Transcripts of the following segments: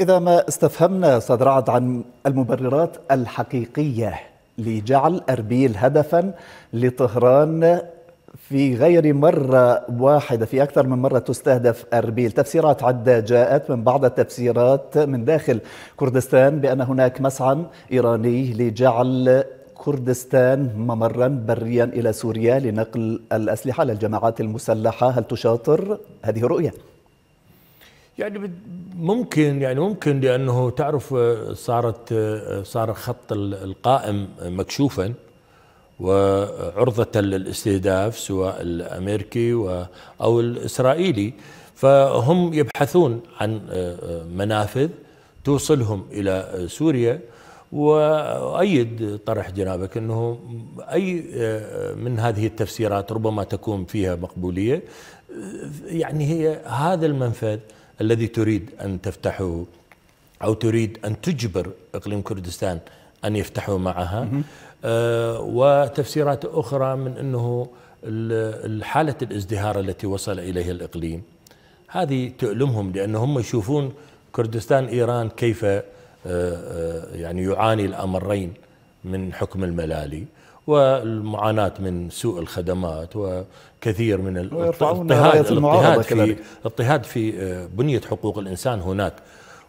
إذا ما استفهمنا أستاذ رعد عن المبررات الحقيقية لجعل أربيل هدفا لطهران في غير مرة واحدة في أكثر من مرة تستهدف أربيل تفسيرات عدة جاءت من بعض التفسيرات من داخل كردستان بأن هناك مسعى إيراني لجعل كردستان ممرا بريا إلى سوريا لنقل الأسلحة للجماعات المسلحة هل تشاطر هذه الرؤية؟ يعني ممكن يعني ممكن لانه تعرف آه، صارت آه، صار خط القائم مكشوفا وعرضة للاستهداف سواء الامريكي او الاسرائيلي فهم يبحثون عن آه، منافذ توصلهم الى سوريا وايد طرح جنابك انه اي من هذه التفسيرات ربما تكون فيها مقبوليه يعني هي هذا المنفذ الذي تريد أن تفتحه أو تريد أن تجبر إقليم كردستان أن يفتحوا معها آه وتفسيرات أخرى من أنه حالة الازدهار التي وصل إليها الإقليم هذه تؤلمهم لأنهم يشوفون كردستان إيران كيف آه،, آه يعني يعاني الأمرين من حكم الملالي والمعاناة من سوء الخدمات وكثير من الاضطهاد الاضطهاد في اضطهاد في بنية حقوق الإنسان هناك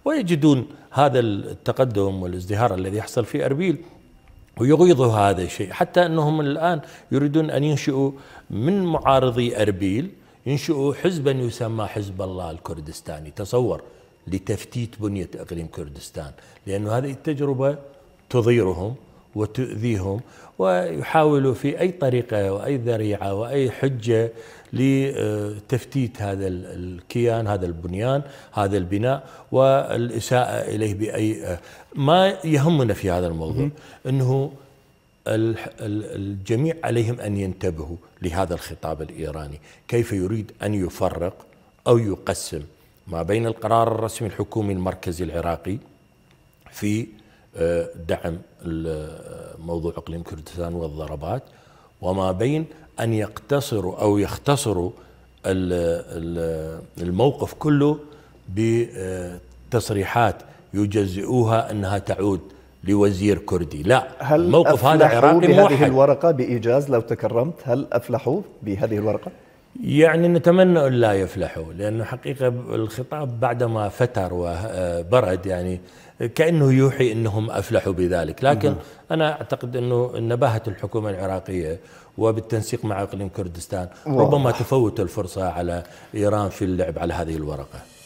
ويجدون هذا التقدم والازدهار الذي يحصل في أربيل ويغيظ هذا الشيء حتى أنهم الآن يريدون أن ينشئوا من معارضي أربيل ينشئوا حزبا يسمى حزب الله الكردستاني تصور لتفتيت بنية إقليم كردستان لأن هذه التجربة تضيرهم وتؤذيهم ويحاولوا في أي طريقة وأي ذريعة وأي حجة لتفتيت هذا الكيان هذا البنيان هذا البناء والإساءة إليه بأي ما يهمنا في هذا الموضوع أنه الجميع عليهم أن ينتبهوا لهذا الخطاب الإيراني كيف يريد أن يفرق أو يقسم ما بين القرار الرسمي الحكومي المركزي العراقي في دعم موضوع اقليم كردستان والضربات وما بين ان يقتصروا او يختصروا الموقف كله بتصريحات يجزئوها انها تعود لوزير كردي لا هل الموقف هذا عراقي موحد الورقه بايجاز لو تكرمت هل افلحوا بهذه الورقه يعني نتمنى أن لا يفلحوا لأنه حقيقة الخطاب بعدما فتر وبرد يعني كأنه يوحي أنهم أفلحوا بذلك لكن نعم. أنا أعتقد أنه نباهة الحكومة العراقية وبالتنسيق مع اقليم كردستان ربما تفوت الفرصه على ايران في اللعب على هذه الورقه